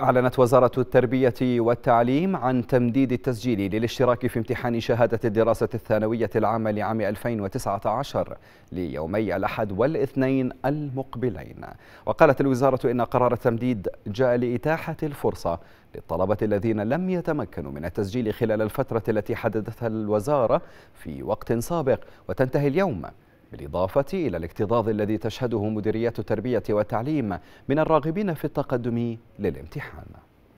أعلنت وزارة التربية والتعليم عن تمديد التسجيل للاشتراك في امتحان شهادة الدراسة الثانوية العامة لعام 2019 ليومي الأحد والاثنين المقبلين وقالت الوزارة إن قرار التمديد جاء لإتاحة الفرصة للطلبة الذين لم يتمكنوا من التسجيل خلال الفترة التي حددتها الوزارة في وقت سابق وتنتهي اليوم بالإضافة إلى الاكتظاظ الذي تشهده مديريات التربية والتعليم من الراغبين في التقدم للامتحان